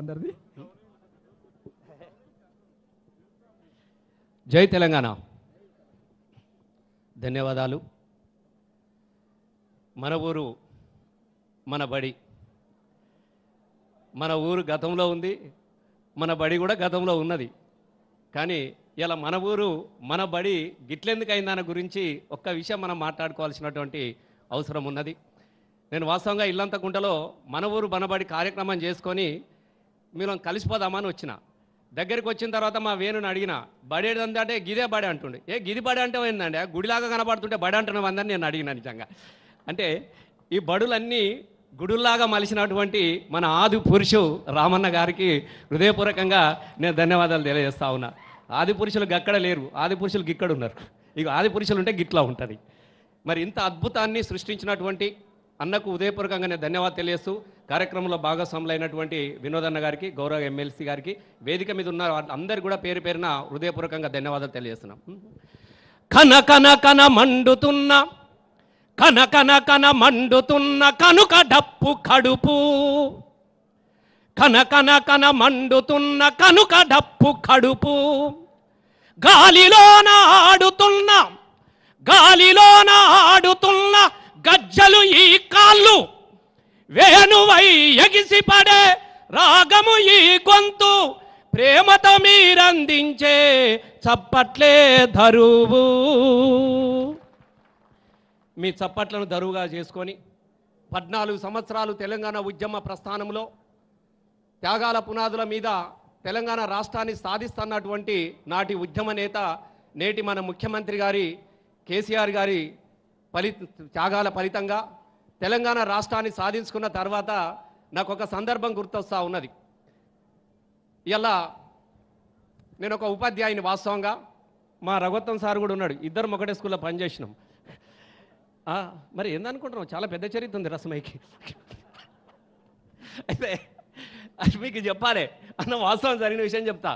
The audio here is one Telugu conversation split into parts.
అందరిది జై తెలంగాణ ధన్యవాదాలు మన ఊరు మన బడి మన ఊరు గతంలో ఉంది మన బడి కూడా గతంలో ఉన్నది కానీ ఇలా మన ఊరు మన బడి గిట్లెందుకు అయిందన్న గురించి ఒక్క విషయం మనం మాట్లాడుకోవాల్సినటువంటి అవసరం ఉన్నది నేను వాస్తవంగా ఇల్లంత గుంటలో మన ఊరు మనబడి కార్యక్రమం చేసుకొని మేము కలిసిపోదామని వచ్చిన దగ్గరికి వచ్చిన తర్వాత మా వేణుని అడిగిన బడేదంతా అంటే గిదే బడే అంటుండే ఏ గిది బడే అంటే ఏందండి గుడిలాగా కనబడుతుంటే బడే అంటున్న అందరిని నేను అడిగిన నిజంగా అంటే ఈ బడులన్నీ గుడుల్లాగా మలిసినటువంటి మన ఆది పురుషు రామన్న గారికి హృదయపూర్వకంగా నేను ధన్యవాదాలు తెలియజేస్తా ఉన్నా ఆది పురుషులు గక్కడ లేరు ఆది పురుషులు గిక్కడ ఉన్నారు ఇక ఆది పురుషులు ఉంటే గిట్లా ఉంటుంది మరి ఇంత అద్భుతాన్ని సృష్టించినటువంటి అన్నకు ఉదయపూర్వకంగానే ధన్యవాదాలు తెలియస్తూ కార్యక్రమంలో భాగస్వాములైనటువంటి వినోదన్న గారికి గౌరవ ఎమ్మెల్సీ గారికి వేదిక మీద ఉన్న అందరు కూడా పేరు పేరున హృదయపూర్వకంగా ధన్యవాదాలు తెలియజేస్తున్నాం కన కన కన మండుతున్న కన కన కన మండుతున్న కనుక డప్పు కడుపు కన కన కన మండుతున్న కనుక డప్పు కడుపు గాలిలోన ఆడుతున్న గాలిలోన ఆడుతున్నా గజ్జలు ఈ కాళ్ళు వేణువై ఎగిసిపడే రాగము ఈ గొంతు ప్రేమతో మీరందించే చప్పట్లే ధరువు మీ చప్పట్లను ధరువుగా చేసుకొని పద్నాలుగు సంవత్సరాలు తెలంగాణ ఉద్యమ ప్రస్థానంలో త్యాగాల పునాదుల మీద తెలంగాణ రాష్ట్రాన్ని సాధిస్తున్నటువంటి నాటి ఉద్యమ నేత నేటి మన ముఖ్యమంత్రి గారి కేసీఆర్ గారి ఫలి త్యాగాల ఫలితంగా తెలంగాణ రాష్ట్రాన్ని సాధించుకున్న తర్వాత నాకు ఒక సందర్భం గుర్తొస్తూ ఉన్నది ఇలా నేను ఒక ఉపాధ్యాయుని వాస్తవంగా మా రఘోత్తం సార్ కూడా ఉన్నాడు ఇద్దరు ఒకటే స్కూల్లో పనిచేసినాం మరి ఏందనుకుంటున్నాం చాలా పెద్ద చరిత్ర ఉంది రసమైకి అయితే మీకు చెప్పాలి అన్న వాస్తవం జరిగిన విషయం చెప్తా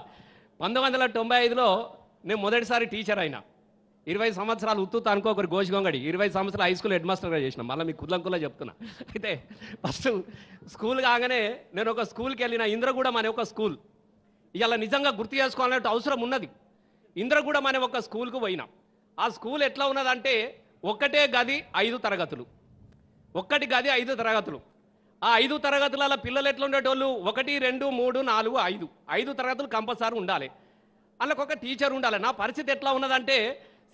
పంతొమ్మిది వందల తొంభై ఐదులో నేను మొదటిసారి టీచర్ అయినా ఇరవై సంవత్సరాలు ఉత్తుత అనుకో ఒకరు గోచిగొంగడి ఇరవై సంవత్సరాలు హై స్కూల్ హెడ్ మాస్టర్గా చేసిన మళ్ళీ మీకు కులంకులా చెప్తున్నా అయితే ఫస్ట్ స్కూల్ కాగానే నేను ఒక స్కూల్కి వెళ్ళిన ఇంద్రగూడెం అనే ఒక స్కూల్ ఇలా నిజంగా గుర్తు చేసుకోవాలనే అవసరం ఉన్నది ఇంద్రగూడెం అనే ఒక స్కూల్కు పోయినా ఆ స్కూల్ ఎట్లా ఉన్నదంటే ఒక్కటే గది ఐదు తరగతులు ఒక్కటి గది ఐదు తరగతులు ఆ ఐదు తరగతుల పిల్లలు ఎట్లా ఉండేటోళ్ళు ఒకటి రెండు మూడు నాలుగు ఐదు ఐదు తరగతులు కంపల్సరీ ఉండాలి అందులో ఒక టీచర్ ఉండాలి నా పరిస్థితి ఎట్లా ఉన్నదంటే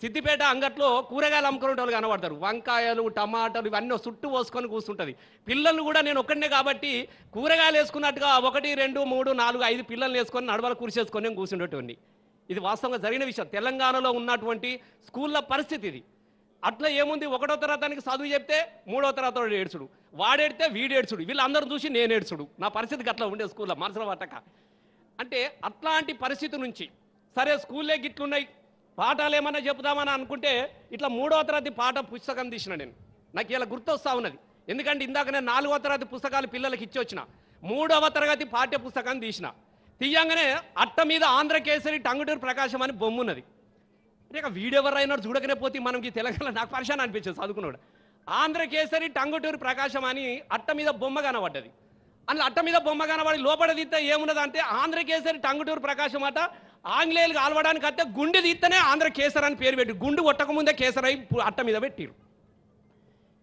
సిద్దిపేట అంగట్లో కూరగాయలు అమ్ముకునే వాళ్ళు కనబడతారు వంకాయలు టమాటాలు ఇవన్నీ చుట్టూ పోసుకొని కూర్చుంటుంది పిల్లలు కూడా నేను ఒక్కడినే కాబట్టి కూరగాయలు వేసుకున్నట్టుగా ఒకటి రెండు మూడు నాలుగు ఐదు పిల్లల్ని వేసుకొని నడవల కూర్చేసుకొని నేను కూర్చుండేటువంటి ఇది వాస్తవంగా జరిగిన విషయం తెలంగాణలో ఉన్నటువంటి స్కూళ్ళ పరిస్థితి ఇది అట్లా ఏముంది ఒకటో తరగతానికి చదువు చెప్తే మూడో తరగతి ఏడ్చుడు వాడేడితే వీడేడ్చుడు వీళ్ళందరూ చూసి నేను ఏడ్చుడు నా పరిస్థితికి అట్లా ఉండే స్కూల్లో మనసులో పట్టక అంటే అట్లాంటి పరిస్థితి నుంచి సరే స్కూల్లే గిట్లున్నాయి పాఠాలు ఏమన్నా చెబుదామని అనుకుంటే ఇట్లా మూడో తరగతి పాఠ పుస్తకం తీసిన నేను నాకు ఇలా గుర్తొస్తా ఉన్నది ఎందుకంటే ఇందాక నేను నాలుగో తరగతి పుస్తకాలు పిల్లలకి ఇచ్చి వచ్చిన మూడవ తరగతి పాఠ్య పుస్తకం తీసిన తీయంగానే అట్ట మీద ఆంధ్రకేసరి టంగుటూరు ప్రకాశం అని బొమ్మ ఉన్నది ఇక వీడెవరైనా చూడకనే పోతే మనకి తెలంగాణ నాకు పరిశాన అనిపించింది చదువుకున్నాడు ఆంధ్రకేసరి టంగుటూరు ప్రకాశం అని అట్ట మీద బొమ్మ కనబడ్డది అందులో అట్ట మీద బొమ్మ కనబడి లోపల తీస్తే ఏమున్నదంటే ఆంధ్రకేసరి టంగుటూరు ప్రకాశం అట ఆంగ్లేయులు కాలవడానికి అంటే గుండె తీస్తేనే ఆంధ్ర కేసర్ అని పేరు పెట్టి గుండు కొట్టకముందే కేసర్ అయి అట్ట మీద పెట్టిరు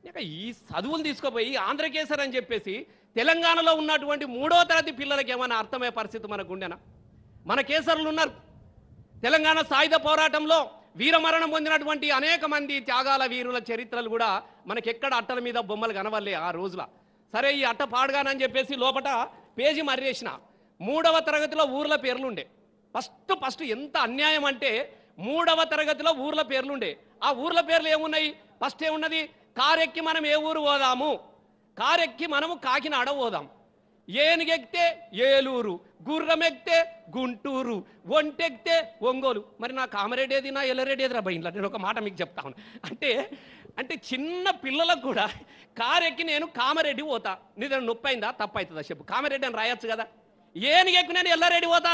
ఇక ఈ చదువులు తీసుకుపోయి ఆంధ్ర కేసర్ అని చెప్పేసి తెలంగాణలో ఉన్నటువంటి మూడో తరగతి పిల్లలకి ఏమైనా అర్థమయ్యే పరిస్థితి మన గుండెన మన కేసర్లు ఉన్నారు తెలంగాణ సాయుధ పోరాటంలో వీరమరణం పొందినటువంటి అనేక మంది త్యాగాల వీరుల చరిత్రలు కూడా మనకి ఎక్కడ అట్టల మీద బొమ్మలు కనవల్లే ఆ రోజుల సరే ఈ అట్ట పాడగానని చెప్పేసి లోపట పేజీ మర్రేసిన మూడవ తరగతిలో ఊర్ల పేర్లుండే ఫస్ట్ ఫస్ట్ ఎంత అన్యాయం అంటే మూడవ తరగతిలో ఊర్ల పేర్లుండే ఆ ఊర్ల పేర్లు ఏమున్నాయి ఫస్ట్ ఏమున్నది కారెక్కి మనం ఏ ఊరు పోదాము కారెక్కి మనము కాకినాడ పోదాం ఏనుగెక్కితే ఏలూరు గుర్రం ఎక్కితే గుంటూరు ఒంటెక్తే ఒంగోలు మరి నా కామరేడేది నా ఎల్లరేడేది రా బయట నేను ఒక మాట మీకు చెప్తాను అంటే అంటే చిన్న పిల్లలకు కూడా కారెక్కి నేను కామరెడ్డి పోతా నీదే నొప్పి అయిందా తప్పైతుందా చెప్పు కామరెడ్డి అని రాయొచ్చు కదా ఏనుగెక్కి నేను ఎల్లరెడ్డి పోతా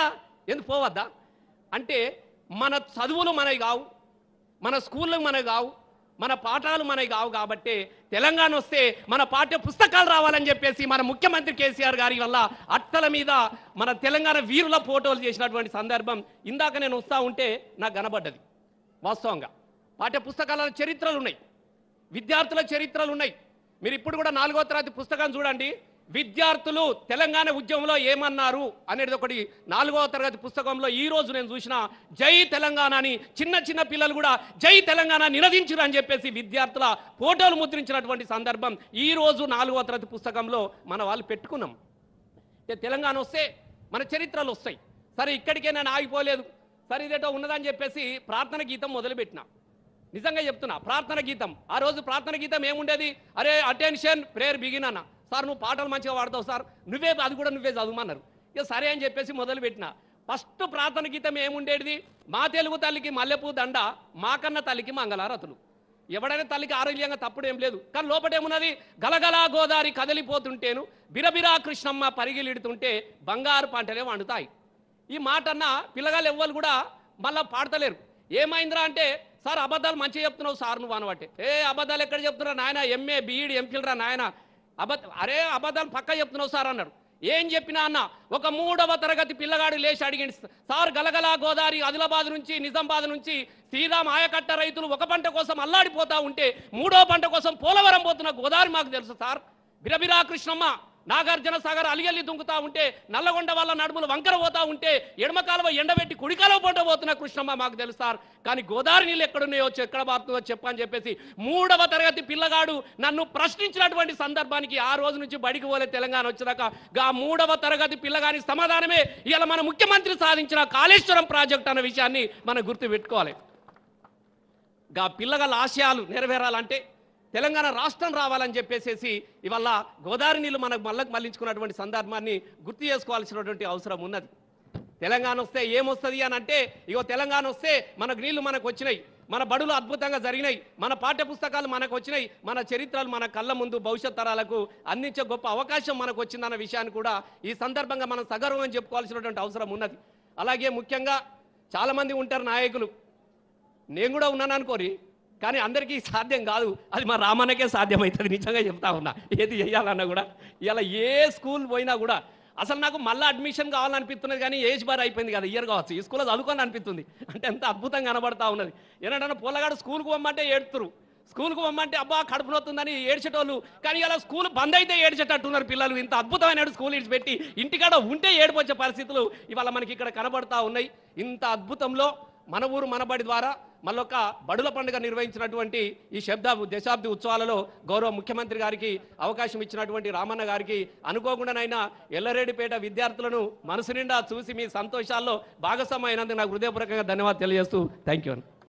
ఎందుకు పోవద్దా అంటే మన చదువులు మనవి కావు మన స్కూళ్ళు మనవి కావు మన పాఠాలు మనవి కావు కాబట్టి తెలంగాణ వస్తే మన పాఠ్య పుస్తకాలు రావాలని చెప్పేసి మన ముఖ్యమంత్రి కేసీఆర్ గారి వల్ల అట్టల మీద మన తెలంగాణ వీరుల ఫోటోలు చేసినటువంటి సందర్భం ఇందాక నేను వస్తూ ఉంటే నాకు కనబడ్డది వాస్తవంగా పాఠ్య పుస్తకాల చరిత్రలు ఉన్నాయి విద్యార్థుల చరిత్రలు ఉన్నాయి మీరు ఇప్పుడు కూడా నాలుగో తరగతి పుస్తకాన్ని చూడండి విద్యార్థులు తెలంగాణ ఉద్యమంలో ఏమన్నారు అనేది ఒకటి నాలుగవ తరగతి పుస్తకంలో ఈ రోజు నేను చూసిన జై తెలంగాణ అని చిన్న చిన్న పిల్లలు కూడా జై తెలంగాణ నినదించరు అని చెప్పేసి విద్యార్థుల ఫోటోలు ముద్రించినటువంటి సందర్భం ఈ రోజు నాలుగవ తరగతి పుస్తకంలో మన వాళ్ళు పెట్టుకున్నాం తెలంగాణ వస్తే మన చరిత్రలు వస్తాయి సరే ఇక్కడికే నేను ఆగిపోలేదు సరే ఇదేటో ఉన్నదని చెప్పేసి ప్రార్థన గీతం మొదలుపెట్టిన నిజంగా చెప్తున్నా ప్రార్థన గీతం ఆ రోజు ప్రార్థన గీతం ఏముండేది అరే అటెన్షన్ ప్రేయర్ బిగిన్ అన్నా సార్ నువ్వు పాటలు మంచిగా పాడతావు సార్ నువ్వే అది కూడా నువ్వే చదువుమన్నారు ఇక సరే అని చెప్పేసి మొదలుపెట్టిన ఫస్ట్ ప్రార్థన గీతం ఏముండేది మా తెలుగు తల్లికి మల్లెపూ దండ మాకన్న తల్లికి మంగళారతులు ఎవడైనా తల్లికి ఆరోగ్యంగా తప్పుడు ఏం లేదు కానీ లోపటేమున్నది గలగలా గోదారి కదలిపోతుంటేను బిరబిరా కృష్ణమ్మ పరిగిలిడుతుంటే బంగారు పంటలే వండుతాయి ఈ మాట అన్న పిల్లగాలు ఎవ్వరు కూడా మళ్ళా పాడతలేరు ఏమైందిరా అంటే సార్ అబద్ధాలు మంచిగా చెప్తున్నావు సార్ నువ్వు అనబట్టే ఏ అబద్ధాలు ఎక్కడ చెప్తున్నా నాయన ఎంఏ బీఈడి ఎంఫిల్ రా నాయన అబద్ధ అరే అబద్ధాలు పక్క చెప్తున్నావు సార్ అన్నాడు ఏం చెప్పినా అన్న ఒక మూడవ తరగతి పిల్లగాడు లేచి అడిగింది సార్ గలగల గోదావరి ఆదిలాబాద్ నుంచి నిజామాబాద్ నుంచి శ్రీరామ్ ఆయకట్ట రైతులు ఒక పంట కోసం అల్లాడిపోతా ఉంటే మూడవ పంట కోసం పోలవరం పోతున్న గోదావరి మాకు తెలుసు సార్ బిరబిరా కృష్ణమ్మ నాగార్జున సాగర్ అలియల్లి దుంకుతా ఉంటే నల్లగొండ వాళ్ళ నడుములు వంకర పోతా ఉంటే ఎడమ కాలువ ఎండబెట్టి కుడికాలువ పోతున్న కృష్ణమ్మ మాకు తెలుసారు కానీ గోదావరి నీళ్ళు ఎక్కడున్నాయో ఎక్కడ పారుతుందో చెప్పని చెప్పేసి మూడవ తరగతి పిల్లగాడు నన్ను ప్రశ్నించినటువంటి సందర్భానికి ఆ రోజు నుంచి బడికి పోలే తెలంగాణ వచ్చినాక ఆ మూడవ తరగతి పిల్లగాని సమాధానమే ఇలా మన ముఖ్యమంత్రి సాధించిన కాళేశ్వరం ప్రాజెక్ట్ అన్న విషయాన్ని మనం గుర్తు పెట్టుకోవాలి గా పిల్లగల ఆశయాలు నెరవేరాలంటే తెలంగాణ రాష్ట్రం రావాలని చెప్పేసేసి ఇవాళ గోదావరి నీళ్ళు మనకు మళ్ళకు మళ్లించుకున్నటువంటి సందర్భాన్ని గుర్తు చేసుకోవాల్సినటువంటి అవసరం ఉన్నది తెలంగాణ వస్తే ఏమొస్తుంది అని అంటే ఇగో తెలంగాణ వస్తే మనకు నీళ్లు మనకు వచ్చినాయి మన బడులు అద్భుతంగా జరిగినాయి మన పాఠ్యపుస్తకాలు మనకు వచ్చినాయి మన చరిత్రలు మన కళ్ళ ముందు భవిష్యత్ తరాలకు అందించే గొప్ప అవకాశం మనకు వచ్చిందన్న విషయాన్ని కూడా ఈ సందర్భంగా మనం సగర్వంగా చెప్పుకోవాల్సినటువంటి అవసరం ఉన్నది అలాగే ముఖ్యంగా చాలామంది ఉంటారు నాయకులు నేను కూడా ఉన్నాను అనుకోరి కానీ అందరికీ సాధ్యం కాదు అది మా రామన్నకే సాధ్యమవుతుంది నిజంగా చెప్తా ఉన్నా ఏది చేయాలన్నా కూడా ఇలా ఏ స్కూల్ పోయినా కూడా అసలు నాకు మళ్ళీ అడ్మిషన్ కావాలనిపిస్తున్నది కానీ ఏజ్ బార్ అయిపోయింది కదా ఇయర్ కావచ్చు ఈ స్కూల్లో చదువుకొని అనిపిస్తుంది అంటే ఎంత అద్భుతంగా కనబడతా ఉన్నది ఏంటంటే పొల్లగాడు స్కూల్కి పొమ్మంటే ఏడుతురు స్కూల్కి పొమ్మంటే అబ్బా కడుపు నొత్తుందని ఏడ్చేటోళ్ళు కానీ ఇలా స్కూల్ బంద్ అయితే ఏడ్చేటట్టున్నారు పిల్లలు ఇంత అద్భుతమైన స్కూల్ ఇడిచిపెట్టి ఇంటికాడ ఉంటే ఏడిపోచ్చే పరిస్థితులు ఇవాళ మనకి ఇక్కడ కనబడతా ఉన్నాయి ఇంత అద్భుతంలో మన ఊరు మనబడి ద్వారా మళ్ళొక బడుల పండుగ నిర్వహించినటువంటి ఈ శబ్ద దశాబ్ది ఉత్సవాలలో గౌరవ ముఖ్యమంత్రి గారికి అవకాశం ఇచ్చినటువంటి రామన్న గారికి అనుకోకుండానైనా ఎల్లరేడిపేట విద్యార్థులను మనసు నిండా చూసి మీ సంతోషాల్లో భాగస్వామైనందుకు నాకు హృదయపూర్వకంగా ధన్యవాదాలు తెలియజేస్తూ థ్యాంక్ యూ